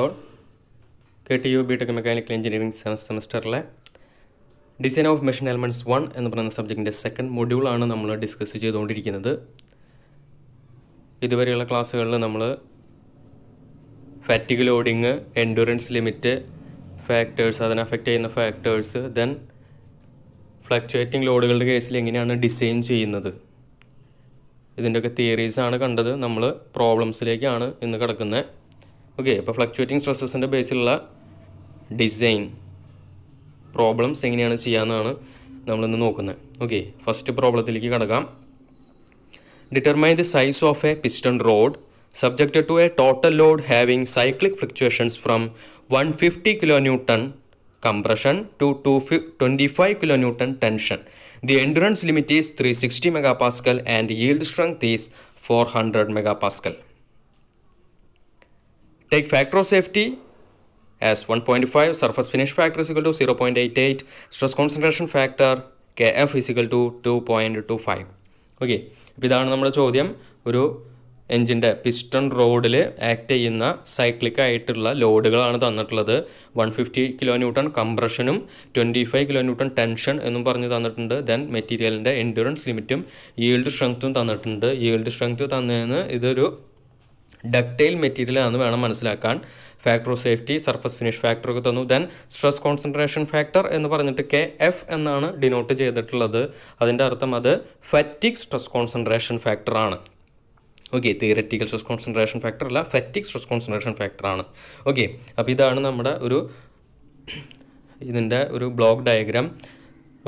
All K T U B Tech mechanical engineering സെമസ്റ്ററിലെ design of machine elements one എന്ന് പറയുന്ന സബ്ജക്റ്റിൻ്റെ second മൊഡ്യൂളാണ് നമ്മൾ discuss ചെയ്തുകൊണ്ടിരിക്കുന്നത് ഇതുവരെയുള്ള ക്ലാസ്സുകളിൽ നമ്മൾ fatigue loading endurance limit factors അതിനെ അഫക്റ്റ് ചെയ്യുന്ന ഫാക്ടേഴ്സ് ദെൻ ഫ്ലക്ച്വേറ്റിംഗ് ലോഡുകളുടെ കേസിൽ എങ്ങനെയാണ് ഡിസൈൻ ചെയ്യുന്നത് ഇതിൻ്റെയൊക്കെ തിയറീസാണ് കണ്ടത് നമ്മൾ പ്രോബ്ലംസിലേക്കാണ് ഇന്ന് കിടക്കുന്നത് ഓക്കെ അപ്പോൾ ഫ്ലക്ച്വേറ്റിംഗ് സ്ട്രെസ്സസിൻ്റെ ബേസിലുള്ള ഡിസൈൻ പ്രോബ്ലംസ് എങ്ങനെയാണ് ചെയ്യാമെന്നാണ് നമ്മളിന്ന് നോക്കുന്നത് ഓക്കെ ഫസ്റ്റ് പ്രോബ്ലത്തിലേക്ക് കിടക്കാം determine the size of a piston rod subjected to a total load having cyclic fluctuations from one fifty kilo newton compression to to ഫി twenty five kilo newton tension the endurance limit is three sixty mega pascal and yield strength is four hundred mega pascal Take factor of safety as 1.5, surface finish factor is equal to 0.88, stress concentration factor KF is equal to 2.25. Okay അപ്പോൾ ഇതാണ് നമ്മുടെ ചോദ്യം ഒരു എഞ്ചിൻ്റെ piston റോഡിൽ act ചെയ്യുന്ന cyclic ആയിട്ടുള്ള ലോഡുകളാണ് തന്നിട്ടുള്ളത് വൺ ഫിഫ്റ്റി കിലോ ന്യൂട്ടൺ കംപ്രഷനും twenty five kilo newton tension എന്നും പറഞ്ഞ് തന്നിട്ടുണ്ട് ദെൻ മെറ്റീരിയലിൻ്റെ എൻഡ്യൂറൻസ് ലിമിറ്റും ഈൽഡ് സ്ട്രെങ്ത്തും തന്നിട്ടുണ്ട് ഈൽഡ് സ്ട്രെങ്ത് തന്നതിന് ഇതൊരു ഡക്റ്റൈൽ മെറ്റീരിയൽ ആണെന്ന് വേണം മനസ്സിലാക്കാൻ factor of safety surface finish factor ഒക്കെ തന്നു ദെൻ സ്ട്രെസ് കോൺസെൻട്രേഷൻ ഫാക്ടർ എന്ന് പറഞ്ഞിട്ട് കെ എഫ് എന്നാണ് ഡിനോട്ട് ചെയ്തിട്ടുള്ളത് അതിൻ്റെ അർത്ഥം അത് ഫറ്റിക് സ്ട്രെസ് കോൺസെൻട്രേഷൻ ഫാക്ടറാണ് okay theoretical stress concentration factor അല്ല ഫറ്റിക് സ്ട്രെസ് കോൺസെൻട്രേഷൻ ഫാക്ടറാണ് ഓക്കെ അപ്പോൾ ഇതാണ് നമ്മുടെ ഒരു ഇതിൻ്റെ ഒരു ബ്ലോക്ക് ഡയഗ്രാം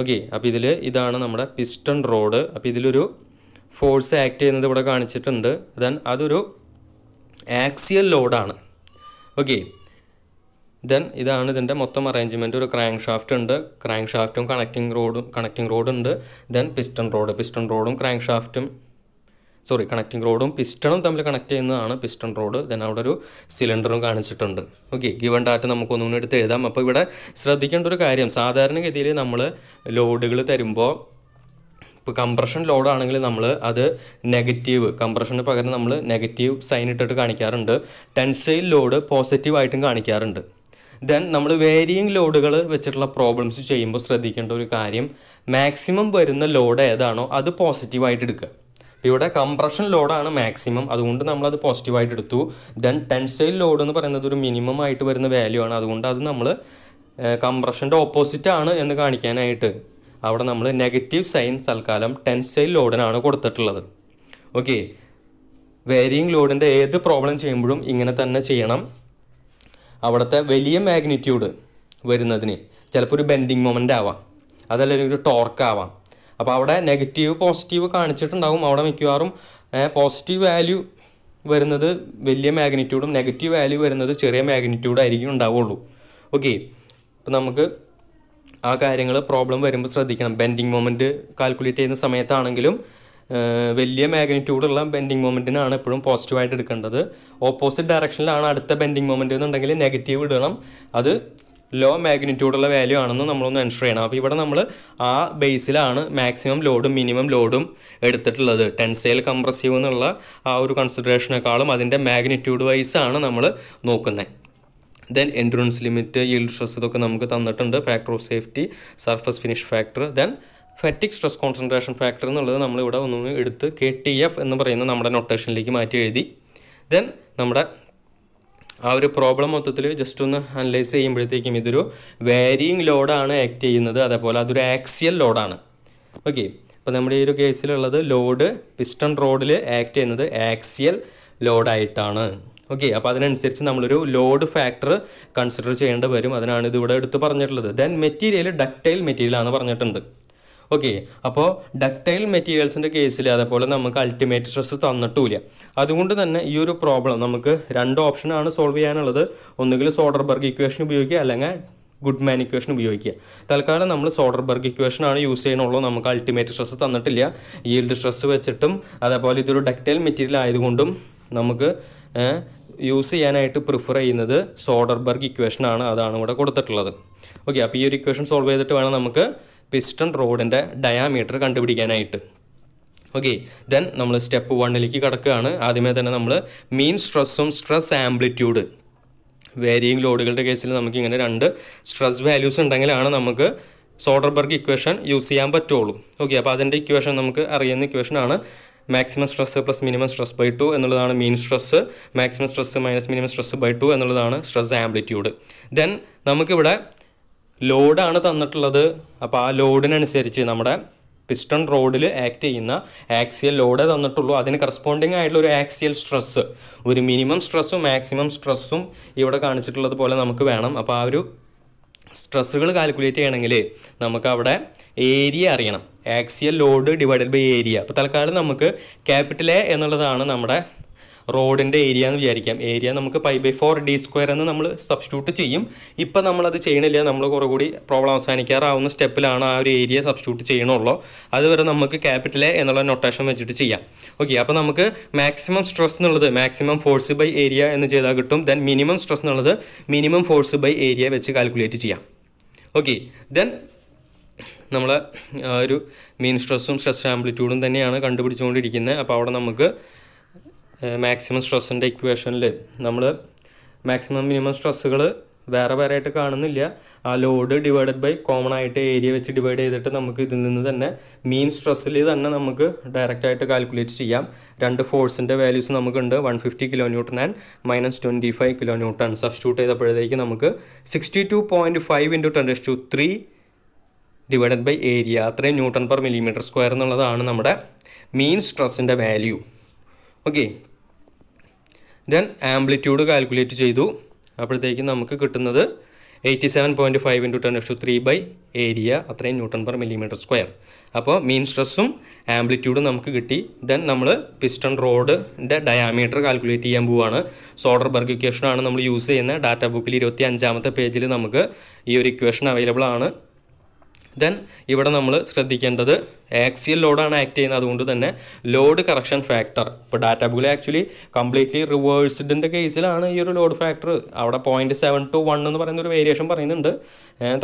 ഓക്കെ അപ്പോൾ ഇതിൽ ഇതാണ് നമ്മുടെ പിസ്റ്റൺ റോഡ് അപ്പോൾ ഇതിലൊരു ഫോഴ്സ് ആക്ട് ചെയ്യുന്നത് ഇവിടെ കാണിച്ചിട്ടുണ്ട് ദെൻ അതൊരു ആക്സിയൽ ലോഡാണ് ഓക്കെ ദെൻ ഇതാണ് ഇതിൻ്റെ മൊത്തം അറേഞ്ച്മെൻറ്റ് ഒരു ക്രാങ്ക് ഷാഫ്റ്റ് ഉണ്ട് ക്രാങ്ക് ഷാഫ്റ്റും കണക്റ്റിംഗ് റോഡും കണക്റ്റിംഗ് റോഡ് ഉണ്ട് ദെൻ പിസ്റ്റൺ റോഡ് പിസ്റ്റൺ റോഡും ക്രാങ്ക് ഷാഫ്റ്റും സോറി കണക്റ്റിംഗ് റോഡും പിസ്റ്റണും തമ്മിൽ കണക്ട് ചെയ്യുന്നതാണ് പിസ്റ്റൺ റോഡ് ദെൻ അവിടെ ഒരു സിലിണ്ടറും കാണിച്ചിട്ടുണ്ട് ഓക്കെ ഗിവൺ ഡാറ്റ നമുക്കൊന്നും കൂടി എടുത്ത് എഴുതാം അപ്പോൾ ഇവിടെ ശ്രദ്ധിക്കേണ്ട ഒരു കാര്യം സാധാരണഗതിയിൽ നമ്മൾ ലോഡുകൾ തരുമ്പോൾ ഇപ്പോൾ കംപ്രഷൻ ലോഡ് ആണെങ്കിൽ നമ്മൾ അത് നെഗറ്റീവ് കംപ്രഷന് പകരം നമ്മൾ നെഗറ്റീവ് സൈൻ ഇട്ടിട്ട് കാണിക്കാറുണ്ട് ടെൻസൈൽ ലോഡ് പോസിറ്റീവ് ആയിട്ടും കാണിക്കാറുണ്ട് ദെൻ നമ്മൾ വേരിയിങ് ലോഡുകൾ വെച്ചിട്ടുള്ള പ്രോബ്ലംസ് ചെയ്യുമ്പോൾ ശ്രദ്ധിക്കേണ്ട ഒരു കാര്യം മാക്സിമം വരുന്ന ലോഡ് ഏതാണോ അത് പോസിറ്റീവായിട്ട് എടുക്കുക ഇവിടെ കംപ്രഷൻ ലോഡാണ് മാക്സിമം അതുകൊണ്ട് നമ്മൾ അത് പോസിറ്റീവായിട്ട് എടുത്തു ദെൻ ടെൻസൈൽ ലോഡ് എന്ന് പറയുന്നത് ഒരു മിനിമം ആയിട്ട് വരുന്ന വാല്യൂ ആണ് അതുകൊണ്ട് അത് നമ്മൾ കംപ്രഷൻ്റെ ഓപ്പോസിറ്റ് ആണ് എന്ന് കാണിക്കാനായിട്ട് അവിടെ നമ്മൾ നെഗറ്റീവ് സൈൻ തൽക്കാലം ടെൻസൈൽ ലോഡിനാണ് കൊടുത്തിട്ടുള്ളത് ഓക്കെ വേരിയിങ് ലോഡിൻ്റെ ഏത് പ്രോബ്ലം ചെയ്യുമ്പോഴും ഇങ്ങനെ തന്നെ ചെയ്യണം അവിടുത്തെ വലിയ മാഗ്നിറ്റ്യൂഡ് വരുന്നതിന് ചിലപ്പോൾ ഒരു ബെൻഡിങ് മൊമെൻ്റ് ആവാം അതല്ലെങ്കിൽ ഒരു ടോർക്ക് ആവാം അപ്പോൾ അവിടെ നെഗറ്റീവ് പോസിറ്റീവ് കാണിച്ചിട്ടുണ്ടാവും അവിടെ മിക്കവാറും പോസിറ്റീവ് വാല്യൂ വരുന്നത് വലിയ മാഗ്നിറ്റ്യൂഡും നെഗറ്റീവ് വാല്യൂ വരുന്നത് ചെറിയ മാഗ്നിറ്റ്യൂഡായിരിക്കും ഉണ്ടാവുള്ളൂ ഓക്കെ അപ്പോൾ നമുക്ക് ആ കാര്യങ്ങൾ പ്രോബ്ലം വരുമ്പോൾ ശ്രദ്ധിക്കണം ബെൻഡിങ് മൊമെൻറ്റ് കാൽക്കുലേറ്റ് ചെയ്യുന്ന സമയത്താണെങ്കിലും വലിയ മാഗ്നിറ്റ്യൂഡുള്ള ബെൻഡിങ് മൊമെൻറ്റിനാണ് എപ്പോഴും പോസിറ്റീവായിട്ട് എടുക്കേണ്ടത് ഓപ്പോസിറ്റ് ഡയറക്ഷനിലാണ് അടുത്ത ബെൻഡിങ് മൊമെൻറ്റ് എന്നുണ്ടെങ്കിൽ നെഗറ്റീവ് ഇടണം അത് ലോ മാഗ്നിറ്റ്യൂഡുള്ള വാല്യൂ ആണെന്ന് നമ്മളൊന്ന് എൻഷർ ചെയ്യണം അപ്പോൾ ഇവിടെ നമ്മൾ ആ ബേസിലാണ് മാക്സിമം ലോഡും മിനിമം ലോഡും എടുത്തിട്ടുള്ളത് ടെൻസൈൽ കംപ്രസീവ് എന്നുള്ള ആ ഒരു കൺസിഡറേഷനേക്കാളും അതിൻ്റെ മാഗ്നിറ്റ്യൂഡ് വൈസ് ആണ് നമ്മൾ നോക്കുന്നത് ദെൻ എൻഡുറൻസ് ലിമിറ്റ് ഈ സ്ട്രെസ് ഇതൊക്കെ നമുക്ക് തന്നിട്ടുണ്ട് factor of safety surface finish factor then fatigue stress concentration factor എന്നുള്ളത് നമ്മളിവിടെ ഒന്നും എടുത്ത് കെ ടി എഫ് എന്ന് പറയുന്ന നമ്മുടെ നൊട്ടേഷനിലേക്ക് മാറ്റി എഴുതി ദെൻ നമ്മുടെ ആ ഒരു പ്രോബ്ലം മൊത്തത്തിൽ ജസ്റ്റ് ഒന്ന് അനലൈസ് ചെയ്യുമ്പോഴത്തേക്കും ഇതൊരു വേരിയിങ് ലോഡാണ് ആക്ട് ചെയ്യുന്നത് അതേപോലെ അതൊരു ആക്സിയൽ ലോഡാണ് ഓക്കെ അപ്പോൾ നമ്മുടെ ഈ ഒരു കേസിലുള്ളത് ലോഡ് പിസ്റ്റൺ റോഡിൽ ആക്ട് ചെയ്യുന്നത് ആക്സിയൽ ലോഡായിട്ടാണ് ഓക്കെ അപ്പോൾ അതിനനുസരിച്ച് നമ്മളൊരു ലോഡ് ഫാക്ടർ കൺസിഡർ ചെയ്യേണ്ടി വരും അതിനാണ് ഇതിവിടെ എടുത്ത് പറഞ്ഞിട്ടുള്ളത് ദെൻ മെറ്റീരിയൽ ഡക്റ്റൈൽ മെറ്റീരിയൽ ആണ് പറഞ്ഞിട്ടുണ്ട് ഓക്കെ അപ്പോൾ ഡക്റ്റൈൽ മെറ്റീരിയൽസിൻ്റെ കേസിൽ അതേപോലെ നമുക്ക് അൾട്ടിമേറ്റ് സ്ട്രെസ് തന്നിട്ടില്ല അതുകൊണ്ട് തന്നെ ഈ ഒരു പ്രോബ്ലം നമുക്ക് രണ്ട് ഓപ്ഷനാണ് സോൾവ് ചെയ്യാനുള്ളത് ഒന്നുകിൽ സോഡർബർഗ് ഇക്വേഷൻ ഉപയോഗിക്കുക അല്ലെങ്കിൽ ഗുഡ്മാൻ ഇക്വേഷൻ ഉപയോഗിക്കുക തൽക്കാലം നമ്മൾ സോഡർബർഗ് ആണ് യൂസ് ചെയ്യണുള്ളൂ നമുക്ക് അൾട്ടിമേറ്റ് സ്ട്രെസ് തന്നിട്ടില്ല ഈൽഡ് സ്ട്രെസ് വെച്ചിട്ടും അതേപോലെ ഇതൊരു ഡക്റ്റൈൽ മെറ്റീരിയൽ ആയതുകൊണ്ടും നമുക്ക് യൂസ് ചെയ്യാനായിട്ട് പ്രിഫർ ചെയ്യുന്നത് സോഡർബർഗ് ഇക്വേഷൻ ആണ് അതാണ് ഇവിടെ കൊടുത്തിട്ടുള്ളത് ഓക്കെ അപ്പോൾ ഈ ഒരു ഇക്വേഷൻ സോൾവ് ചെയ്തിട്ട് വേണം നമുക്ക് പിസ്റ്റൺ റോഡിൻ്റെ ഡയാമീറ്റർ കണ്ടുപിടിക്കാനായിട്ട് ഓക്കെ ദെൻ നമ്മൾ സ്റ്റെപ്പ് വണ്ണിലേക്ക് കിടക്കുകയാണ് ആദ്യമേ തന്നെ നമ്മൾ മീൻ സ്ട്രെസ്സും സ്ട്രെസ് ആംപ്ലിറ്റ്യൂഡ് വേരിയിങ് ലോഡുകളുടെ കേസിൽ നമുക്ക് ഇങ്ങനെ രണ്ട് സ്ട്രെസ് വാല്യൂസ് ഉണ്ടെങ്കിലാണ് നമുക്ക് സോഡർബർഗ് ഇക്വേഷൻ യൂസ് ചെയ്യാൻ പറ്റുള്ളൂ ഓക്കെ അപ്പോൾ അതിൻ്റെ ഇക്വേഷൻ നമുക്ക് അറിയുന്ന ഇക്വേഷനാണ് maximum stress plus minimum stress by two എന്നുള്ളതാണ് mean stress maximum stress minus minimum stress by two എന്നുള്ളതാണ് സ്ട്രെസ് ആംപ്ലിറ്റ്യൂഡ് ദെൻ നമുക്കിവിടെ ലോഡാണ് തന്നിട്ടുള്ളത് അപ്പോൾ ആ ലോഡിനനുസരിച്ച് നമ്മുടെ പിസ്റ്റൺ റോഡിൽ ആക്ട് ചെയ്യുന്ന ആക്സിയൽ ലോഡേ തന്നിട്ടുള്ളൂ അതിന് കറസ്പോണ്ടിങ് ആയിട്ടുള്ള ഒരു ആക്സിയൽ സ്ട്രെസ്സ് ഒരു മിനിമം സ്ട്രെസ്സും മാക്സിമം സ്ട്രെസ്സും ഇവിടെ കാണിച്ചിട്ടുള്ളത് പോലെ നമുക്ക് വേണം അപ്പോൾ ആ ഒരു സ്ട്രെസ്സുകൾ കാൽക്കുലേറ്റ് ചെയ്യണമെങ്കിൽ നമുക്ക് അവിടെ ഏരിയ അറിയണം axial load divided by area അപ്പോൾ തൽക്കാലം നമുക്ക് ക്യാപിറ്റൽ എ എന്നുള്ളതാണ് നമ്മുടെ റോഡിൻ്റെ ഏരിയ എന്ന് വിചാരിക്കാം ഏരിയ നമുക്ക് pi by four D square എന്ന് നമ്മൾ സബ്സ്റ്റിറ്റ്യൂട്ട് ചെയ്യും ഇപ്പം നമ്മളത് ചെയ്യണില്ല നമ്മൾ കുറേ കൂടി പ്രോബ്ലം അവസാനിക്കാറാവുന്ന സ്റ്റെപ്പിലാണ് ആ ഒരു ഏരിയ സബ്സ്റ്റിറ്റ്യൂട്ട് ചെയ്യണുള്ളൂ അതുവരെ നമുക്ക് ക്യാപിറ്റൽ എന്നുള്ള നൊട്ടേഷൻ വെച്ചിട്ട് ചെയ്യാം ഓക്കെ അപ്പോൾ നമുക്ക് മാക്സിമം സ്ട്രെസ് എന്നുള്ളത് മാക്സിമം ഫോഴ്സ് ബൈ ഏരിയ എന്ന് ചെയ്താൽ കിട്ടും ദെൻ മിനിമം സ്ട്രെസ് എന്നുള്ളത് മിനിമം ഫോഴ്സ് ബൈ ഏരിയ വെച്ച് കാൽക്കുലേറ്റ് ചെയ്യാം ഓക്കെ ദെൻ നമ്മൾ ഒരു മീൻ സ്ട്രെസ്സും സ്ട്രെസ് ആംപ്ലിറ്റ്യൂഡും തന്നെയാണ് കണ്ടുപിടിച്ചുകൊണ്ടിരിക്കുന്നത് അപ്പോൾ അവിടെ നമുക്ക് മാക്സിമം സ്ട്രെസ്സിൻ്റെ ഇക്വേഷനിൽ നമ്മൾ മാക്സിമം മിനിമം സ്ട്രെസ്സുകൾ വേറെ വേറെ ആയിട്ട് കാണുന്നില്ല ആ ലോഡ് ഡിവൈഡഡ് ബൈ കോമൺ ആയിട്ട് ഏരിയ വെച്ച് ഡിവൈഡ് ചെയ്തിട്ട് നമുക്ക് ഇതിൽ നിന്ന് തന്നെ മീൻ സ്ട്രെസ്സിൽ തന്നെ നമുക്ക് ഡയറക്റ്റായിട്ട് കാൽക്കുലേറ്റ് ചെയ്യാം രണ്ട് ഫോഴ്സിൻ്റെ വാല്യൂസ് നമുക്കുണ്ട് one fifty kilo newton and minus twenty five kilo newton substitute ചെയ്തപ്പോഴത്തേക്ക് നമുക്ക് sixty two point five into ten to three divided by area അത്രയും ന്യൂട്ടൺ പെർ മില്ലിമീറ്റർ സ്ക്വയർ എന്നുള്ളതാണ് നമ്മുടെ മീൻ സ്ട്രെസ്സിൻ്റെ value okay then amplitude calculate ചെയ്തു അപ്പോഴത്തേക്കും നമുക്ക് കിട്ടുന്നത് eighty seven point five into ten എഷു ത്രീ ബൈ ഏരിയ അത്രയും ന്യൂട്ടൺ പെർ മില്ലിമീറ്റർ സ്ക്വയർ അപ്പോൾ മീൻ സ്ട്രെസ്സും ആംപ്ലിറ്റ്യൂഡും നമുക്ക് കിട്ടി ദെൻ നമ്മൾ പിസ്റ്റൺ റോഡിൻ്റെ ഡയാമീറ്റർ കാൽക്കുലേറ്റ് ചെയ്യാൻ പോവുകയാണ് സോഡർ ബർഗ് ഇക്വേഷനാണ് നമ്മൾ യൂസ് ചെയ്യുന്നത് ഡാറ്റാ ബുക്കിൽ ഇരുപത്തി അഞ്ചാമത്തെ പേജിൽ നമുക്ക് ഈ ഒരു ഇക്വേഷൻ അവൈലബിൾ ആണ് ദെൻ ഇവിടെ നമ്മൾ ശ്രദ്ധിക്കേണ്ടത് ആക്സിയൽ ലോഡാണ് ആക്ട് ചെയ്യുന്നത് അതുകൊണ്ട് തന്നെ ലോഡ് കറക്ഷൻ ഫാക്ടർ ഇപ്പോൾ ഡാറ്റാ ബുക്കിൽ ആക്ച്വലി കംപ്ലീറ്റ്ലി റിവേഴ്സ്ഡിൻ്റെ കേസിലാണ് ഈ ഒരു ലോഡ് ഫാക്ടർ അവിടെ പോയിൻറ്റ് സെവൻ ടു വൺ എന്ന് പറയുന്ന ഒരു വേരിയേഷൻ പറയുന്നുണ്ട്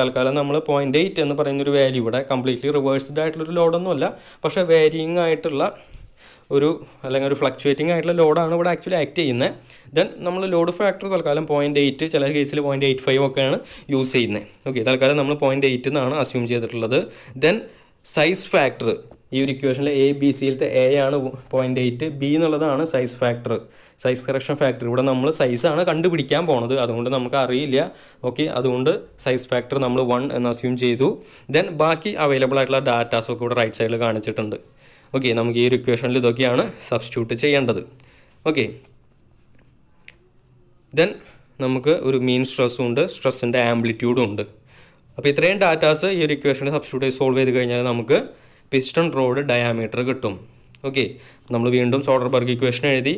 തൽക്കാലം നമ്മൾ പോയിൻറ്റ് എയ്റ്റ് എന്ന് പറയുന്ന ഒരു വാല്യൂ ഇവിടെ കംപ്ലീറ്റ്ലി റിവേഴ്സ്ഡ് ആയിട്ടുള്ളൊരു ലോഡൊന്നുമല്ല പക്ഷേ വേരിയിങ് ആയിട്ടുള്ള ഒരു അല്ലെങ്കിൽ ഒരു ഫ്ലക്ച്വേറ്റിംഗ് ആയിട്ടുള്ള ലോഡാണ് ഇവിടെ ആക്ച്വലി ആക്ട് ചെയ്യുന്നത് ദെൻ നമ്മൾ ലോഡ് ഫാക്ടർ തൽക്കാലം പോയിൻറ്റ് എയ്റ്റ് ചില കേസിൽ പോയിൻറ്റ് എയ്റ്റ് ഫൈവ് ഒക്കെയാണ് യൂസ് ചെയ്യുന്നത് ഓക്കെ തൽക്കാലം നമ്മൾ പോയിൻറ്റ് എയ്റ്റ് എന്നാണ് അസ്യൂം ചെയ്തിട്ടുള്ളത് ദെൻ സൈസ് ഫാക്ടർ ഈ ഒരു ഇക്വേഷനിൽ എ ബി സിയിലത്തെ എ ആണ് പോയിൻ്റ് എയ്റ്റ് ബി എന്നുള്ളതാണ് size factor size correction factor ഇവിടെ നമ്മൾ സൈസാണ് കണ്ടുപിടിക്കാൻ പോണത് അതുകൊണ്ട് നമുക്ക് അറിയില്ല ഓക്കെ അതുകൊണ്ട് സൈസ് ഫാക്ടർ നമ്മൾ വൺ എന്ന് അസ്യൂം ചെയ്തു ദെൻ ബാക്കി അവൈലബിൾ ആയിട്ടുള്ള ഡാറ്റാസൊക്കെ ഇവിടെ റൈറ്റ് സൈഡിൽ കാണിച്ചിട്ടുണ്ട് ഓക്കെ നമുക്ക് ഈ ഒരു ഇക്വേഷനിൽ ഇതൊക്കെയാണ് സബ്സ്റ്റിറ്റ്യൂട്ട് ചെയ്യേണ്ടത് ഓക്കെ ദെൻ നമുക്ക് ഒരു മീൻ സ്ട്രെസ്സും ഉണ്ട് സ്ട്രെസ്സിൻ്റെ ആംപ്ലിറ്റ്യൂഡും ഉണ്ട് അപ്പോൾ ഇത്രയും ഡാറ്റാസ് ഈ ഒരു ഇക്വേഷൻ്റെ സബ്സ്റ്റിറ്റ്യൂട്ട് ചെയ്ത് സോൾവ് ചെയ്ത് കഴിഞ്ഞാൽ നമുക്ക് പിസ്റ്റൺ റോഡ് ഡയാമീറ്റർ കിട്ടും ഓക്കെ നമ്മൾ വീണ്ടും സോഡർബർഗ് ഇക്വേഷൻ എഴുതി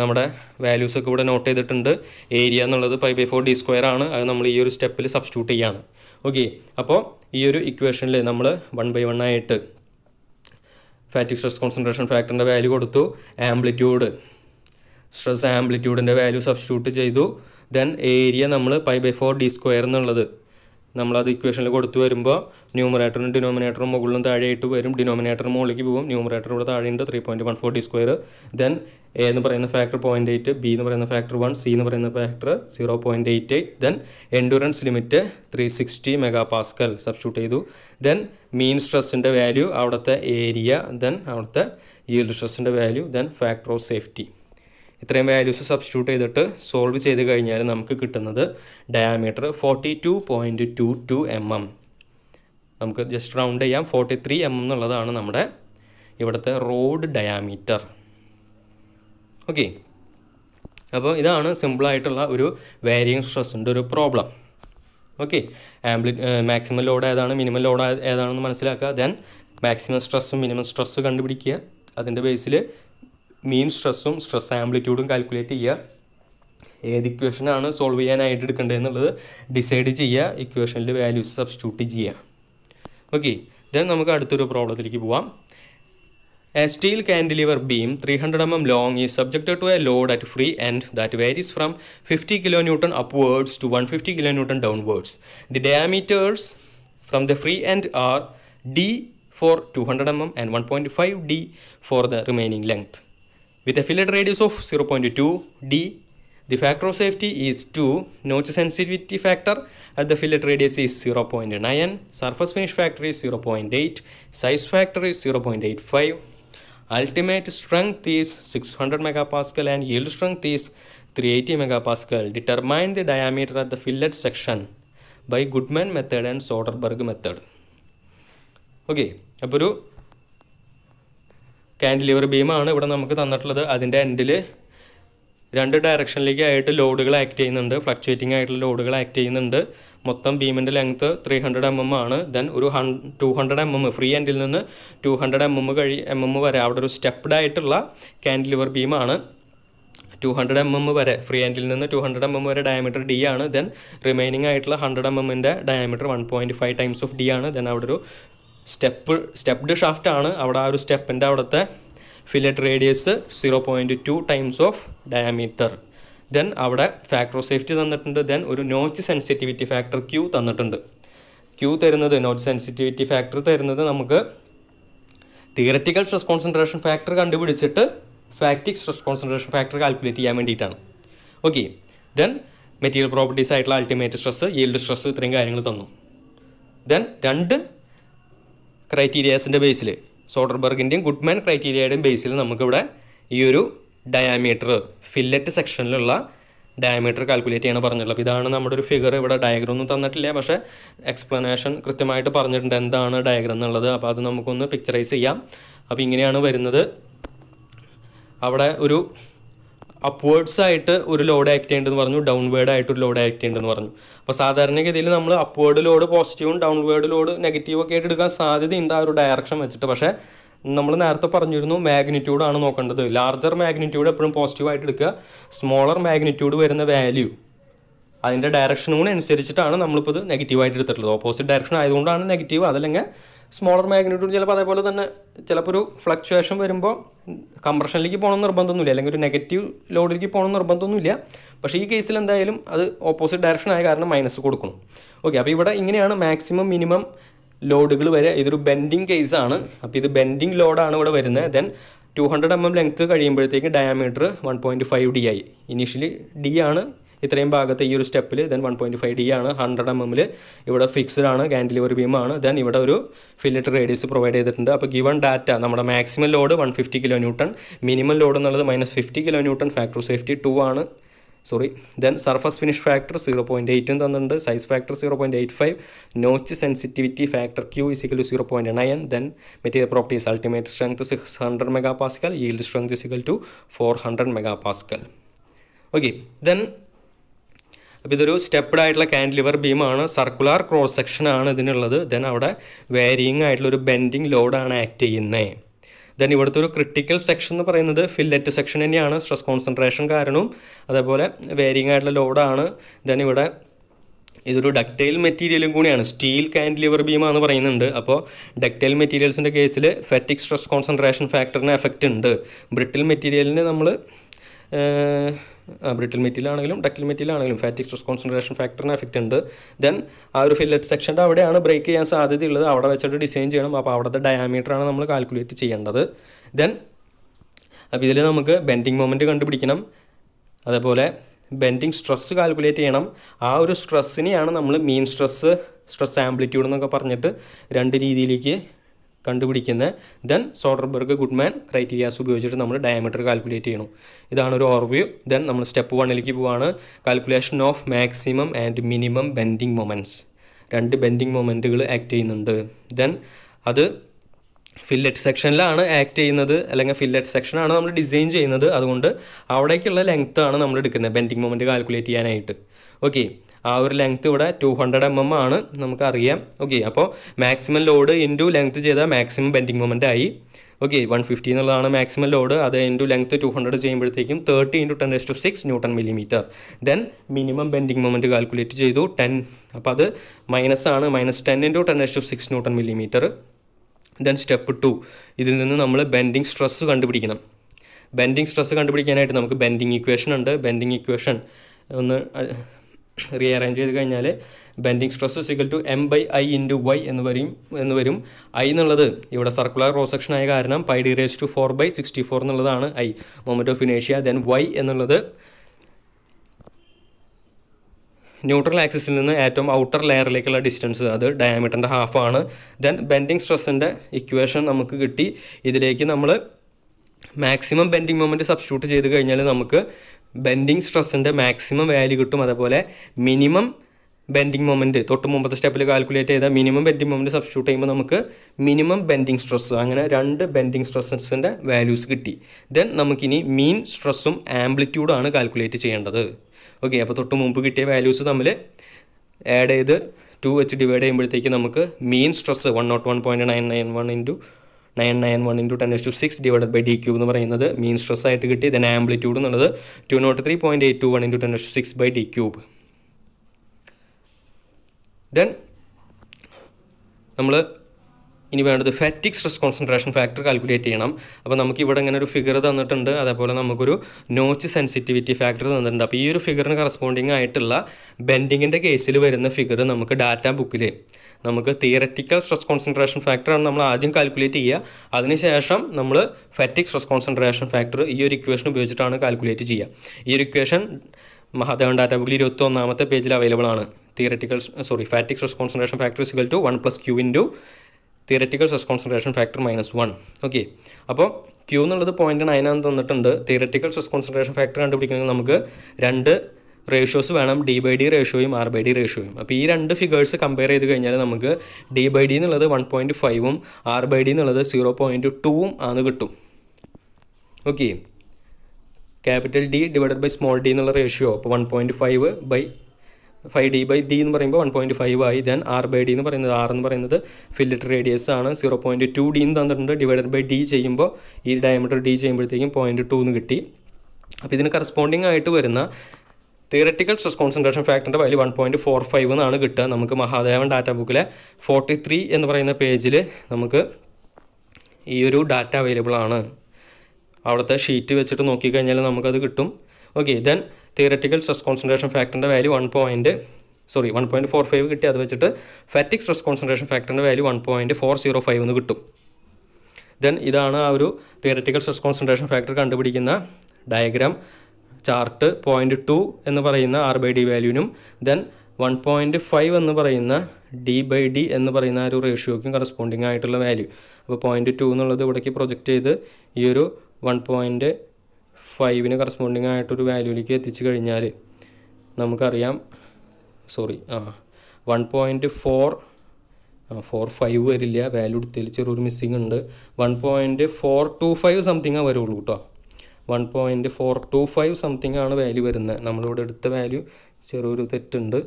നമ്മുടെ വാല്യൂസൊക്കെ ഇവിടെ നോട്ട് ചെയ്തിട്ടുണ്ട് ഏരിയ എന്നുള്ളത് five by four D square ആണ് അത് നമ്മൾ ഈ ഒരു സ്റ്റെപ്പിൽ സബ്സ്റ്റിറ്റ്യൂട്ട് ചെയ്യുകയാണ് ഓക്കെ അപ്പോൾ ഈ ഒരു ഇക്വേഷനിൽ നമ്മൾ വൺ ബൈ വൺ ആയിട്ട് ഫാറ്റിക് സ്ട്രെസ് കോൺസെൻട്രേഷൻ ഫാക്ടറിൻ്റെ വാല്യൂ കൊടുത്തു ആംപ്ലിറ്റ്യൂഡ് സ്ട്രെസ് ആംപ്ലിറ്റ്യൂഡിൻ്റെ വാല്യൂ സബ്സ്റ്റിറ്റ്യൂട്ട് ചെയ്തു ദെൻ ഏരിയ നമ്മൾ pi by four D square എന്നുള്ളത് നമ്മളത് ഇക്വേഷനിൽ കൊടുത്തു വരുമ്പോൾ ന്യൂമറേറ്ററും ഡിനോമിനേറ്ററും മുകളിലും താഴെയായിട്ട് വരും ഡിനോമിനേറ്റർ മുകളിലേക്ക് പോകും ന്യൂമറേറ്റർ ഇവിടെ താഴെയുണ്ട് three point one four D square then A എന്ന് പറയുന്ന ഫാക്ടർ പോയിൻറ്റ് എയ്റ്റ് ബി എന്ന് പറയുന്ന ഫാക്ടർ വൺ സി എന്ന് പറയുന്ന factor zero point eight eight then endurance limit three sixty mega pascal substitute ചെയ്തു ദെൻ മീൻ സ്ട്രെസ്സിൻ്റെ വാല്യൂ അവിടുത്തെ area then അവിടുത്തെ ഈ സ്ട്രെസ്സിൻ്റെ value then factor of safety ഇത്രയും വാല്യൂസ് സബ്സ്റ്റിറ്റ്യൂട്ട് ചെയ്തിട്ട് സോൾവ് ചെയ്ത് കഴിഞ്ഞാൽ നമുക്ക് കിട്ടുന്നത് diameter forty two point two two M M നമുക്ക് ജസ്റ്റ് റൗണ്ട് ചെയ്യാം ഫോർട്ടി ത്രീ എം എം എന്നുള്ളതാണ് നമ്മുടെ ഇവിടുത്തെ റോഡ് ഡയാമീറ്റർ ഓക്കെ അപ്പോൾ ഇതാണ് സിമ്പിളായിട്ടുള്ള ഒരു വേരിയങ് സ്ട്രെസ്സിൻ്റെ ഒരു പ്രോബ്ലം ഓക്കെ ആംബ്ലി മാക്സിമം ലോഡ് ഏതാണ് മിനിമം ലോഡ് ഏതാണെന്ന് മനസ്സിലാക്കുക ദെൻ മാക്സിമം സ്ട്രെസ്സും മിനിമം സ്ട്രെസ്സും കണ്ടുപിടിക്കുക അതിൻ്റെ ബേസിൽ മീൻ സ്ട്രെസ്സും സ്ട്രെസ് ആംപ്ലിറ്റ്യൂഡും കാൽക്കുലേറ്റ് ചെയ്യുക ഏത് ഇക്വേഷനാണ് സോൾവ് ചെയ്യാനായിട്ട് എടുക്കേണ്ടത് എന്നുള്ളത് ഡിസൈഡ് ചെയ്യുക ഇക്വേഷനിൽ വാല്യൂസ് സബ്സ്റ്റിറ്റ്യൂട്ട് ചെയ്യുക ഓക്കെ ദെൻ നമുക്ക് അടുത്തൊരു പ്രോബ്ലത്തിലേക്ക് പോവാം a steel cantilever beam three hundred M M long is subjected to a load at free end that varies from fifty kilo newton upwards to one fifty kilo newton downwards the diameters from the free end are D for two hundred M M and one point five D for the remaining length With a fillet radius of 0.2d, the factor of safety is 2, notch sensitivity factor at the fillet radius is 0.9, surface finish factor is 0.8, size factor is 0.85, ultimate strength is 600 megapascal and yield strength is 380 megapascal. Determine the diameter at the fillet section by Goodman method and Soderberg method. Okay, അപ്പോൾ cantilever ബീമാണ് ഇവിടെ നമുക്ക് തന്നിട്ടുള്ളത് അതിൻ്റെ എൻഡിൽ രണ്ട് ഡയറക്ഷനിലേക്ക് ആയിട്ട് ലോഡുകൾ ആക്ട് ചെയ്യുന്നുണ്ട് ഫ്ലക്ച്വേറ്റിംഗ് ആയിട്ടുള്ള ലോഡുകൾ ആക്ട് ചെയ്യുന്നുണ്ട് മൊത്തം ബീമിൻ്റെ length three hundred M M ആണ് ദെൻ ഒരു ഹൺ two hundred M M free എൻഡിൽ നിന്ന് ടു ഹൺഡ്രഡ് എം എം കഴി എം എം വരെ അവിടെ ഒരു സ്റ്റെപ്ഡ് ആയിട്ടുള്ള കാൻഡിലിവർ ബീമാണ് ടു ഹൺഡ്രഡ് എം എം വരെ ഫ്രീ എൻഡിൽ നിന്ന് ടു ഹൺഡ്രഡ് എം എം വരെ ഡയമീറ്റർ ഡി ആണ് ദെൻ റിമൈനിങ് ആയിട്ടുള്ള ഹൺഡ്രഡ് എം എമ്മിൻ്റെ diameter one point five times of D ആണ് ദെൻ അവിടെ ഒരു സ്റ്റെപ്പ് സ്റ്റെപ്ഡ് ഷാഫ്റ്റ് ആണ് അവിടെ ആ ഒരു സ്റ്റെപ്പിൻ്റെ അവിടുത്തെ fillet radius zero point two times of diameter then അവിടെ ഫാക്ടർ ഓഫ് സേഫ്റ്റി തന്നിട്ടുണ്ട് ദെൻ ഒരു നോച്ച് സെൻസിറ്റിവിറ്റി ഫാക്ടർ ക്യൂ തന്നിട്ടുണ്ട് ക്യൂ തരുന്നത് നോച്ച് സെൻസിറ്റിവിറ്റി ഫാക്ടർ തരുന്നത് നമുക്ക് തിയററ്റിക്കൽ സ്ട്രെസ് കോൺസെൻട്രേഷൻ ഫാക്ടർ കണ്ടുപിടിച്ചിട്ട് fatigue stress concentration factor calculate ചെയ്യാൻ വേണ്ടിയിട്ടാണ് ഓക്കെ ദെൻ മെറ്റീരിയൽ പ്രോപ്പർട്ടീസ് ആയിട്ടുള്ള അൾട്ടിമേറ്റ് സ്ട്രെസ് ഈൽഡ് സ്ട്രെസ് ഇത്രയും കാര്യങ്ങൾ തന്നു ദെൻ രണ്ട് ക്രൈറ്റീരിയാസിൻ്റെ ബേസിൽ സോഡർബർഗിൻ്റെയും ഗുഡ്മാൻ ക്രൈറ്റീരിയയുടെയും ബേസിൽ നമുക്കിവിടെ ഈ ഒരു ഡയാമീറ്റർ ഫില്ലറ്റ് സെക്ഷനിലുള്ള ഡയമീറ്റർ കാൽക്കുലേറ്റ് ചെയ്യണം പറഞ്ഞിട്ടുള്ളത് ഇതാണ് നമ്മുടെ ഒരു ഫിഗർ ഇവിടെ ഡയഗ്രം ഒന്നും തന്നിട്ടില്ല പക്ഷേ എക്സ്പ്ലനേഷൻ കൃത്യമായിട്ട് പറഞ്ഞിട്ടുണ്ട് എന്താണ് ഡയഗ്രം എന്നുള്ളത് അപ്പോൾ അത് നമുക്കൊന്ന് പിക്ചറൈസ് ചെയ്യാം അപ്പോൾ ഇങ്ങനെയാണ് വരുന്നത് അവിടെ ഒരു അപ്വേഡ്സ് ആയിട്ട് ഒരു ലോഡ് ആക്ട് ചെയ്യേണ്ടതെന്ന് പറഞ്ഞു ഡൗൺവേർഡ് ആയിട്ട് ഒരു ലോഡ് ആക്ട് ചെയ്യേണ്ടതെന്ന് പറഞ്ഞു അപ്പോൾ സാധാരണഗതിയിൽ നമ്മൾ അപ്വേർഡ് ലോഡ് പോസിറ്റീവും ഡൗൺവേർഡ് ലോഡ് നെഗറ്റീവ് ഒക്കെ ആയിട്ട് എടുക്കാൻ സാധ്യതയുണ്ട് ആ ഒരു ഡയറക്ഷൻ വെച്ചിട്ട് പക്ഷേ നമ്മൾ നേരത്തെ പറഞ്ഞിരുന്നു മാഗ്നിറ്റ്യൂഡാണ് നോക്കേണ്ടത് ലാർജർ മാഗ്നിറ്റ്യൂഡ് എപ്പോഴും പോസിറ്റീവായിട്ട് എടുക്കുക സ്മോളർ മാഗ്നിറ്റ്യൂഡ് വരുന്ന വാല്യൂ അതിൻ്റെ ഡയറക്ഷനൂടെ അനുസരിച്ചിട്ടാണ് നമ്മളിപ്പോൾ ഇത് നെഗറ്റീവായിട്ട് എടുത്തിട്ടുള്ളത് ഓപ്പോസിറ്റ് ഡയറക്ഷൻ ആയതുകൊണ്ടാണ് നെഗറ്റീവ് അതല്ലെങ്കിൽ സ്മോളർ മാഗ്നിറ്റ്യൂഡ് ചിലപ്പോൾ അതേപോലെ തന്നെ ചിലപ്പോൾ ഒരു ഫ്ലക്ച്വേഷൻ വരുമ്പോൾ കംപ്രഷനിലേക്ക് പോകണം നിർബന്ധമൊന്നുമില്ല അല്ലെങ്കിൽ ഒരു നെഗറ്റീവ് ലോഡിലേക്ക് പോകണം നിർബന്ധമൊന്നുമില്ല പക്ഷേ ഈ കേസിൽ എന്തായാലും അത് ഓപ്പോസിറ്റ് ഡയറക്ഷൻ ആയ കാരണം മൈനസ് കൊടുക്കണം ഓക്കെ അപ്പോൾ ഇവിടെ ഇങ്ങനെയാണ് മാക്സിമം മിനിമം ലോഡുകൾ വരെ ഇതൊരു ബെൻഡിങ് കേസാണ് അപ്പോൾ ഇത് ബെൻഡിങ് ലോഡാണ് ഇവിടെ വരുന്നത് then two hundred M M length കഴിയുമ്പോഴത്തേക്ക് diameter one point five D ആയി ഇനീഷ്യലി ഡി ആണ് ഇത്രയും ഭാഗത്ത് ഈ ഒരു സ്റ്റെപ്പിൽ ദെൻ വൺ പോയിൻറ്റ് ഫൈവ് ഡി ആണ് ഹൺഡ്രഡ് എം എമ്മിൽ ഇവിടെ ഫിക്സ്ഡ് ആണ് കാൻഡിലിവർ ബീമാണ് ദെൻ ഇവിടെ ഒരു ഫില്ലറ്റ് റേഡിയസ് പ്രൊവൈഡ് ചെയ്തിട്ടുണ്ട് അപ്പോൾ ഗിവൺ ഡാറ്റ നമ്മുടെ maximum load one fifty kilo newton minimum load എന്നുള്ളത് minus fifty kilo newton factor safety two ആണ് sorry then surface finish factor zero point എയ്റ്റും തന്നിട്ടുണ്ട് size factor zero point eight five notch sensitivity factor q is equal to zero point nine then material properties ultimate strength six hundred mega pascal yield strength is equal to four hundred mega pascal okay then അപ്പോൾ ഇതൊരു stepped ആയിട്ടുള്ള cantilever ബീമാണ് circular cross ആണ് ഇതിനുള്ളത് then അവിടെ varying ആയിട്ടുള്ള ഒരു bending ലോഡാണ് act ചെയ്യുന്നത് ദെൻ ഇവിടുത്തെ ഒരു ക്രിട്ടിക്കൽ സെക്ഷൻ എന്ന് പറയുന്നത് ഫില്ലറ്റ് സെക്ഷൻ തന്നെയാണ് സ്ട്രെസ് കോൺസെൻട്രേഷൻ കാരണവും അതേപോലെ വേരിയിങ് ആയിട്ടുള്ള ലോഡാണ് ദെൻ ഇവിടെ ഇതൊരു ഡക്റ്റൈൽ മെറ്റീരിയലും കൂടിയാണ് സ്റ്റീൽ കാൻഡിലിവർ ബീമാണെന്ന് പറയുന്നുണ്ട് അപ്പോൾ ഡക്റ്റൈൽ മെറ്റീരിയൽസിൻ്റെ കേസിൽ ഫെറ്റിക് സ്ട്രെസ് കോൺസെൻട്രേഷൻ ഫാക്ടറിന് എഫക്റ്റ് ഉണ്ട് ബ്രിട്ടിൽ മെറ്റീരിയലിന് നമ്മൾ ബ്രിട്ടിൽ മെറ്റീരിയലാണെങ്കിലും ഡക്റ്റിൽ മെറ്റീരിയലാണെങ്കിലും ഫാറ്റിക് സ്ട്രെസ് കോൺസെൻട്രേഷൻ ഫാക്ടറിന് എഫക്റ്റ് ഉണ്ട് ദെൻ ആ ഒരു ഫില്ലറ്റ് സെക്ഷൻ്റെ അവിടെയാണ് ബ്രേക്ക് ചെയ്യാൻ സാധ്യതയുള്ളത് അവിടെ വെച്ചിട്ട് ഡിസൈൻ ചെയ്യണം അപ്പോൾ അവിടുത്തെ ഡയാമീറ്ററാണ് നമ്മൾ കാൽക്കുലേറ്റ് ചെയ്യേണ്ടത് ദെൻ അപ്പോൾ ഇതിൽ നമുക്ക് ബെൻഡിങ് മൊമെൻ്റ് കണ്ടുപിടിക്കണം അതേപോലെ ബെൻഡിങ് സ്ട്രെസ് കാൽക്കുലേറ്റ് ചെയ്യണം ആ ഒരു സ്ട്രെസ്സിനെയാണ് നമ്മൾ മീൻ സ്ട്രെസ് സ്ട്രെസ് ആംപ്ലിറ്റ്യൂഡ് എന്നൊക്കെ പറഞ്ഞിട്ട് രണ്ട് രീതിയിലേക്ക് കണ്ടുപിടിക്കുന്ന ദെൻ സോഡർബർഗ് ഗുഡ്മാൻ ക്രൈറ്റീരിയാസ് ഉപയോഗിച്ചിട്ട് നമ്മൾ ഡയമീറ്റർ കാൽക്കുലേറ്റ് ചെയ്യണം ഇതാണ് ഒരു ഓവർവ്യൂ ദെൻ നമ്മൾ സ്റ്റെപ്പ് വണ്ണിലേക്ക് പോവാണ് calculation of maximum and minimum bending moments രണ്ട് ബെൻഡിങ് മൊമെൻറ്റുകൾ ആക്ട് ചെയ്യുന്നുണ്ട് ദെൻ അത് ഫില്ലറ്റ് സെക്ഷനിലാണ് ആക്ട് ചെയ്യുന്നത് അല്ലെങ്കിൽ ഫില്ലറ്റ് സെക്ഷനാണ് നമ്മൾ ഡിസൈൻ ചെയ്യുന്നത് അതുകൊണ്ട് അവിടേക്കുള്ള ലെങ്ത്താണ് നമ്മൾ എടുക്കുന്നത് ബെൻഡിങ് മൊമെൻറ്റ് കാൽക്കുലേറ്റ് ചെയ്യാനായിട്ട് ഓക്കെ ആ ഒരു ലെങ്ത് ഇവിടെ ടു ഹൺഡ്രഡ് എം എം ആണ് നമുക്കറിയാം ഓക്കെ അപ്പോൾ മാക്സിമം ലോഡ് ഇൻറ്റു ലെങ്ത് ചെയ്താൽ മാക്സിമം ബെൻഡിങ് മൊമെൻ്റ് ആയി ഓക്കെ വൺ ഫിഫ്റ്റി എന്നുള്ളതാണ് മാക്സിമം ലോഡ് അത് ഇൻറ്റു ലെങ്ത് ടു ഹൺഡ്രഡ് ചെയ്യുമ്പോഴത്തേക്കും thirty into ten s to six newton millimetre then minimum bending moment calculate ചെയ്തു ten അപ്പോൾ അത് minus ആണ് minus ten into ten s to six newton millimetre then step two ഇതിൽ നിന്ന് നമ്മൾ bending stress കണ്ടുപിടിക്കണം bending stress കണ്ടുപിടിക്കാനായിട്ട് നമുക്ക് ബെൻഡിങ് ഇക്വേഷൻ ഉണ്ട് ബെൻഡിങ് ഇക്വേഷൻ ഒന്ന് റീ അറേഞ്ച് ചെയ്ത് കഴിഞ്ഞാൽ bending stress equal to M by I into y എന്ന് വരും എന്ന് വരും ഐ എന്നുള്ളത് ഇവിടെ സർക്കുലർ ക്രോസ് സെക്ഷൻ ആയ കാരണം pi d raise to four by sixty four എന്നുള്ളതാണ് ഐ മൊമെൻറ്റ് ഓഫ് ഇനേഷ്യ ദെൻ വൈ എന്നുള്ളത് ന്യൂട്രൽ ആക്സിസിൽ നിന്ന് ഏറ്റവും ഔട്ടർ ലെയറിലേക്കുള്ള ഡിസ്റ്റൻസ് അത് ഡയമീറ്ററിൻ്റെ ഹാഫാണ് ദെൻ ബെൻഡിങ് സ്ട്രെസ്സിൻ്റെ ഇക്വേഷൻ നമുക്ക് കിട്ടി ഇതിലേക്ക് നമ്മൾ മാക്സിമം ബെൻഡിങ് മൊമെൻറ്റ് സബ്സ്റ്റിറ്റ്യൂട്ട് ചെയ്ത് കഴിഞ്ഞാൽ നമുക്ക് ബെൻഡിങ് സ്ട്രെസ്സിൻ്റെ മാക്സിമം വാല്യൂ കിട്ടും അതേപോലെ മിനിമം ബെൻഡിങ് മൊമെൻറ്റ് തൊട്ട് മുമ്പത്തെ സ്റ്റെപ്പിൽ കാൽക്കുലേറ്റ് ചെയ്താൽ മിനിമം ബെൻഡിങ് മൊമെൻറ്റ് സബ്സ്റ്റിറ്റ്യൂട്ട് ചെയ്യുമ്പോൾ നമുക്ക് മിനിമം ബെൻഡിങ് സ്ട്രെസ്സ് അങ്ങനെ രണ്ട് ബെൻഡിങ് സ്ട്രെസ്സസിൻ്റെ വാല്യൂസ് കിട്ടി ദെൻ നമുക്കിനി മീൻ സ്ട്രെസ്സും ആംപ്ലിറ്റ്യൂഡാണ് കാൽക്കുലേറ്റ് ചെയ്യേണ്ടത് ഓക്കെ അപ്പോൾ തൊട്ട് മുമ്പ് കിട്ടിയ വാല്യൂസ് തമ്മിൽ ആഡ് ചെയ്ത് ടു വെച്ച് ഡിവൈഡ് ചെയ്യുമ്പോഴത്തേക്ക് നമുക്ക് mean stress one naught one point nine nine one into nine nine one into ten s to six divide by d cube എന്ന് പറയുന്നത് മീൻ സ്ട്രെസ് ആയിട്ട് കിട്ടി ദൻ ആംപ്ലിറ്റ്യൂഡ് എന്നുള്ളത് two naught three point eight two one into ten s to six by d cube then നമ്മൾ ഇനി വേണ്ടത് fatigue stress concentration factor calculate ചെയ്യണം അപ്പോൾ നമുക്ക് ഇവിടെ ഇങ്ങനെ ഒരു ഫിഗർ തന്നിട്ടുണ്ട് അതേപോലെ നമുക്കൊരു നോച്ച് സെൻസിറ്റിവിറ്റി ഫാക്ടർ തന്നിട്ടുണ്ട് അപ്പോൾ ഈ ഒരു ഫിഗറിന് കറസ്പോണ്ടിങ് ആയിട്ടുള്ള ബെൻഡിങ്ങിൻ്റെ കേസിൽ വരുന്ന ഫിഗർ നമുക്ക് ഡാറ്റ ബുക്കിൽ നമുക്ക് തിയററ്റിക്കൽ സ്ട്രെസ് കോൺസെൻട്രേഷൻ ഫാക്ടറാണ് നമ്മൾ ആദ്യം കാൽക്കുലേറ്റ് ചെയ്യുക അതിനുശേഷം നമ്മൾ ഫാറ്റിക് സ്ട്രെസ് കോൺസെൻട്രേഷൻ ഫാക്ടർ ഈ ഒരു ഇക്വേഷൻ ഉപയോഗിച്ചിട്ടാണ് കാൽക്കുലേറ്റ് ചെയ്യുക ഈ ഒരു ഇക്വേഷൻ മഹാദേവൻ ഡാറ്റ ബുക്കിൽ ഇരുപത്തി ഒന്നാമത്തെ പേജിൽ അവൈലബിൾ ആണ് theoretical sorry fatigue stress concentration factor is equal to one plus q into theoretical stress concentration factor minus one okay അപ്പോൾ ക്യൂ എന്നുള്ളത് പോയിൻറ്റ് നയനാന്ന് തന്നിട്ടുണ്ട് തിയററ്റിക്കൽ സ്ട്രെസ് കോൺസെൻട്രേഷൻ ഫാക്ടർ കണ്ടുപിടിക്കണമെങ്കിൽ നമുക്ക് രണ്ട് റേഷ്യോസ് വേണം ഡി ബൈ ഡി റേഷ്യോയും ആർ ബൈ ഡി റേഷ്യോയും അപ്പോൾ ഈ രണ്ട് ഫിഗേഴ്സ് കമ്പയർ ചെയ്ത് കഴിഞ്ഞാൽ നമുക്ക് ഡി ബൈ ഡി എന്നുള്ളത് വൺ പോയിൻറ്റ് ഫൈവും ആർ ബൈ ഡി എന്നുള്ളത് സീറോ പോയിൻറ്റ് ടൂവും ആണ് കിട്ടും okay capital D divided by small d എന്നുള്ള റേഷ്യോ അപ്പോൾ one point five by five D by d എന്ന് പറയുമ്പോൾ വൺ പോയിൻറ്റ് ഫൈവ് ആയി ദെൻ ആർ ബൈ ഡി എന്ന് പറയുന്നത് ആർ എന്ന് പറയുന്നത് ഫില്ലിറ്റ് റേഡിയസ് ആണ് സീറോ പോയിൻറ്റ് ടു ഡി എന്ന് തന്നിട്ടുണ്ട് ഡിവൈഡഡ് ബൈ ഡി ചെയ്യുമ്പോൾ ഈ ഡയമീറ്റർ ഡി ചെയ്യുമ്പോഴത്തേക്കും പോയിൻറ്റ് ടു എന്ന് കിട്ടി അപ്പോൾ ഇതിന് കറസ്പോണ്ടിങ് ആയിട്ട് വരുന്ന തിയററ്റിക്കൽ സ്ട്രെസ് കോൺസെൻട്രേഷൻ ഫാക്ടറിൻ്റെ വലിയ വൺ പോയിൻറ്റ് ഫോർ ഫൈവ് എന്നാണ് കിട്ടുക നമുക്ക് മഹാദേവൻ ഡാറ്റ ബുക്കിലെ ഫോർട്ടി ത്രീ എന്ന് പറയുന്ന പേജിൽ നമുക്ക് ഈ ഒരു ഡാറ്റ അവൈലബിൾ ആണ് അവിടുത്തെ ഷീറ്റ് വെച്ചിട്ട് നോക്കിക്കഴിഞ്ഞാൽ നമുക്കത് കിട്ടും okay then theoretical stress concentration ഫാക്ടറിൻ്റെ value one point sorry one point four five കിട്ടി അത് വെച്ചിട്ട് ഫാറ്റിക് സ്ട്രെസ് കോൺസെൻട്രേഷൻ ഫാക്ടറിൻ്റെ value one point four zero five എന്ന് കിട്ടും ദെൻ ഇതാണ് ആ ഒരു തിയററ്റിക്കൽ സ്ട്രെസ് കോൺസെൻട്രേഷൻ ഫാക്ടർ കണ്ടുപിടിക്കുന്ന ഡയഗ്രാം ചാർട്ട് പോയിൻറ്റ് ടു എന്ന് പറയുന്ന ആർ ബൈ ഡി വാല്യൂവിനും ദെൻ വൺ പോയിൻറ്റ് ഫൈവ് എന്ന് പറയുന്ന ഡി ബൈ ഡി എന്ന് പറയുന്ന ഒരു റേഷ്യോയ്ക്കും കറസ്പോണ്ടിങ് ആയിട്ടുള്ള വാല്യൂ അപ്പോൾ പോയിൻറ്റ് ടു എന്നുള്ളത് ഇവിടേക്ക് പ്രൊജക്റ്റ് ചെയ്ത് ഈ ഒരു വൺ പോയിൻറ്റ് ഫൈവിന് കറസ്പോണ്ടിങ് ആയിട്ടൊരു വാല്യൂയിലേക്ക് എത്തിച്ചു കഴിഞ്ഞാൽ നമുക്കറിയാം സോറി ആ one point four four five വരില്ല വാല്യൂ എടുത്തതിൽ ചെറിയൊരു മിസ്സിങ് ഉണ്ട് one point four two five സംതിങ്ങേ വരുള്ളൂ കേട്ടോ one point four two five something ആണ് വാല്യൂ വരുന്നത് നമ്മളിവിടെ എടുത്ത വാല്യൂ ചെറിയൊരു തെറ്റുണ്ട്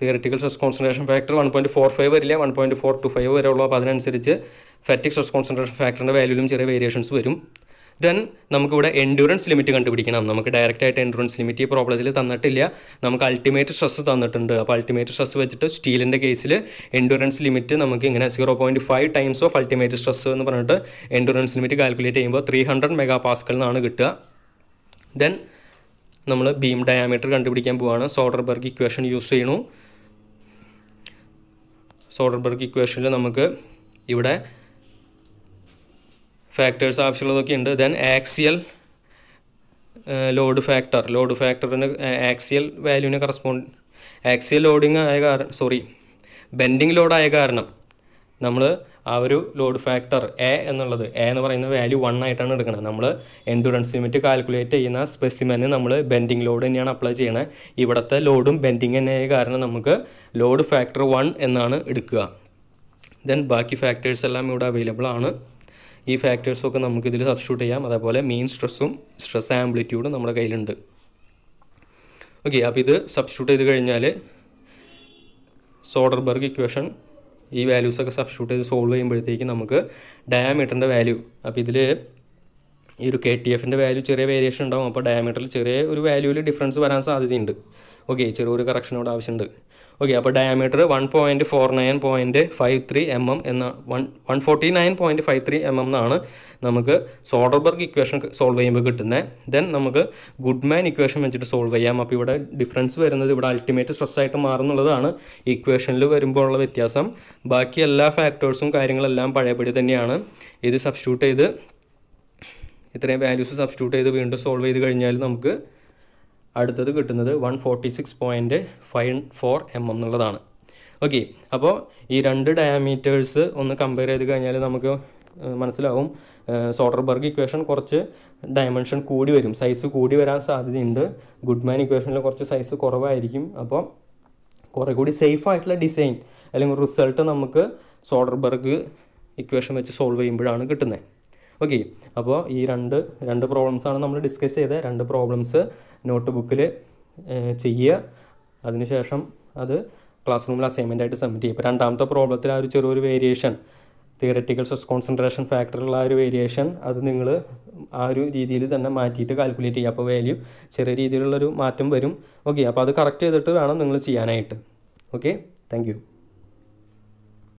theoretical stress concentration factor one point four five വരില്ല one point four two five വരെ അപ്പോൾ അതിനനുസരിച്ച് ഫാറ്റിക് സ്ട്രെസ് കോൺസെൻട്രേഷൻ ഫാക്ടറിൻ്റെ വാല്യൂലും ചെറിയ വേരിയേഷൻസ് വരും ദെൻ നമുക്കിവിടെ എൻഡ്യൂറൻസ് ലിമിറ്റ് കണ്ടുപിടിക്കണം നമുക്ക് ഡയറക്റ്റ് ആയിട്ട് എൻഡ്യൂറൻസ് ലിമിറ്റ് ഈ പ്രോബ്ലത്തിൽ തന്നിട്ടില്ല നമുക്ക് അൾട്ടിമേറ്റ് സ്ട്രെസ് തന്നിട്ടുണ്ട് അപ്പോൾ അൾട്ടിമേറ്റ് സ്ട്രെസ് വെച്ചിട്ട് സ്റ്റീലിൻ്റെ കേസിൽ എൻഡ്യൂറൻസ് ലിമിറ്റ് നമുക്ക് ഇങ്ങനെ zero point five times of ultimate stress എന്ന് പറഞ്ഞിട്ട് എൻഡ്യൂറൻസ് ലിമിറ്റ് കാൽക്കുലേറ്റ് ചെയ്യുമ്പോൾ ത്രീ ഹൺഡ്രഡ് മെഗാ പാസ്കൽ എന്നാണ് കിട്ടുക ദെൻ നമ്മൾ ബീം ഡയാമീറ്റർ കണ്ടുപിടിക്കാൻ പോവാണ് സോഡർബർഗ് ഇക്വേഷൻ യൂസ് ചെയ്യണു സോഡർബർഗ് ഇക്വേഷനിൽ നമുക്ക് ഇവിടെ ഫാക്ടേഴ്സ് ആവശ്യമുള്ളതൊക്കെയുണ്ട് ഉണ്ട് then axial load factor load ഫാക്ടറിന് ആക്സിയൽ വാല്യൂവിന് കറസ്പോണ്ട് ആക്സിയൽ ലോഡിങ് ആയ കാരണം സോറി ബെൻഡിങ് ലോഡായ കാരണം നമ്മൾ ആ ഒരു ലോഡ് ഫാക്ടർ എ എന്നുള്ളത് എ എന്ന് പറയുന്ന വാല്യൂ വൺ ആയിട്ടാണ് എടുക്കുന്നത് നമ്മൾ എൻഡുറൻസ് ലിമിറ്റ് കാൽക്കുലേറ്റ് ചെയ്യുന്ന സ്പെസിമെന് നമ്മൾ ബെൻഡിങ് ലോഡ് തന്നെയാണ് അപ്ലൈ ചെയ്യുന്നത് ഇവിടുത്തെ ലോഡും ബെൻഡിങ് തന്നെയായ കാരണം നമുക്ക് ലോഡ് ഫാക്ടർ വൺ എന്നാണ് എടുക്കുക ദെൻ ബാക്കി ഫാക്ടേഴ്സ് എല്ലാം ഇവിടെ അവൈലബിൾ ആണ് ഈ ഫാക്ടേഴ്സൊക്കെ നമുക്കിതിൽ സബ്സ്റ്റിറ്റ്യൂട്ട് ചെയ്യാം അതേപോലെ മെയിൻ സ്ട്രെസ്സും സ്ട്രെസ് ആംപ്ലിറ്റ്യൂഡും നമ്മുടെ കയ്യിലുണ്ട് ഓക്കെ അപ്പോൾ ഇത് സബ്സ്റ്റിറ്റ്യൂട്ട് ചെയ്ത് കഴിഞ്ഞാൽ സോഡർബർഗ് ഇക്വേഷൻ ഈ വാല്യൂസൊക്കെ സബ്സ്റ്റിറ്റ്യൂട്ട് ചെയ്ത് സോൾവ് ചെയ്യുമ്പോഴത്തേക്ക് നമുക്ക് ഡയമീറ്ററിൻ്റെ വാല്യൂ അപ്പോൾ ഇതിൽ ഈ ഒരു കെ ടി എഫിൻ്റെ വാല്യൂ ചെറിയ വേരിയേഷൻ ഉണ്ടാകും അപ്പോൾ ഡയമീറ്ററിൽ ചെറിയ ഒരു വാല്യൂവിൽ ഡിഫറൻസ് വരാൻ സാധ്യതയുണ്ട് ഓക്കെ ചെറിയൊരു കറക്ഷനോട് ആവശ്യമുണ്ട് ഓക്കെ അപ്പോൾ diameter one point four nine point five three M m എന്ന one one forty nine point five three M m എന്നാണ് നമുക്ക് സോഡർബർഗ് ഇക്വേഷൻ സോൾവ് ചെയ്യുമ്പോൾ കിട്ടുന്നത് ദെൻ നമുക്ക് ഗുഡ്മാൻ ഇക്വേഷൻ വെച്ചിട്ട് സോൾവ് ചെയ്യാം അപ്പോൾ ഇവിടെ ഡിഫറൻസ് വരുന്നത് ഇവിടെ അൾട്ടിമേറ്റ് സ്ട്രെസ്സായിട്ട് മാറുന്നുള്ളതാണ് ഇക്വേഷനിൽ വരുമ്പോൾ ഉള്ള വ്യത്യാസം ബാക്കി എല്ലാ ഫാക്ടേഴ്സും കാര്യങ്ങളെല്ലാം പഴയപടി തന്നെയാണ് ഇത് സബ്സ്റ്റിറ്റ്യൂട്ട് ചെയ്ത് ഇത്രയും വാല്യൂസ് സബ്സ്റ്റിറ്റ്യൂട്ട് ചെയ്ത് വീണ്ടും സോൾവ് ചെയ്ത് കഴിഞ്ഞാൽ നമുക്ക് അടുത്തത് കിട്ടുന്നത് one forty six point five four m M എന്നുള്ളതാണ് ഓക്കെ അപ്പോൾ ഈ രണ്ട് ഡയമീറ്റേഴ്സ് ഒന്ന് കമ്പയർ ചെയ്ത് കഴിഞ്ഞാൽ നമുക്ക് മനസ്സിലാവും സോട്ടർബർഗ് ഇക്വേഷൻ കുറച്ച് ഡയമെൻഷൻ കൂടി വരും സൈസ് കൂടി വരാൻ സാധ്യതയുണ്ട് ഗുഡ്മാൻ ഇക്വേഷനിൽ കുറച്ച് സൈസ് കുറവായിരിക്കും അപ്പോൾ കുറേ കൂടി സേഫ് ആയിട്ടുള്ള ഡിസൈൻ അല്ലെങ്കിൽ റിസൾട്ട് നമുക്ക് സോഡർബർഗ് ഇക്വേഷൻ വെച്ച് സോൾവ് ചെയ്യുമ്പോഴാണ് കിട്ടുന്നത് ഓക്കെ അപ്പോൾ ഈ രണ്ട് രണ്ട് പ്രോബ്ലംസാണ് നമ്മൾ ഡിസ്കസ് ചെയ്ത രണ്ട് പ്രോബ്ലംസ് നോട്ട് ബുക്കിൽ ചെയ്യുക അതിനുശേഷം അത് ക്ലാസ് റൂമിൽ അസൈൻമെൻ്റ് ആയിട്ട് സബ്മിറ്റ് ചെയ്യുക ഇപ്പോൾ രണ്ടാമത്തെ പ്രോബ്ലത്തിൽ ആ ഒരു ചെറിയൊരു വേരിയേഷൻ തിയററ്റിക്കൽ സ്ട്രെസ് കോൺസെൻട്രേഷൻ ഫാക്ടറുള്ള ആ ഒരു വേരിയേഷൻ അത് നിങ്ങൾ ആ ഒരു രീതിയിൽ തന്നെ മാറ്റിയിട്ട് കാൽക്കുലേറ്റ് ചെയ്യുക അപ്പോൾ വാല്യൂ ചെറിയ രീതിയിലുള്ളൊരു മാറ്റം വരും ഓക്കെ അപ്പോൾ അത് കറക്റ്റ് ചെയ്തിട്ട് വേണം നിങ്ങൾ ചെയ്യാനായിട്ട് ഓക്കെ താങ്ക്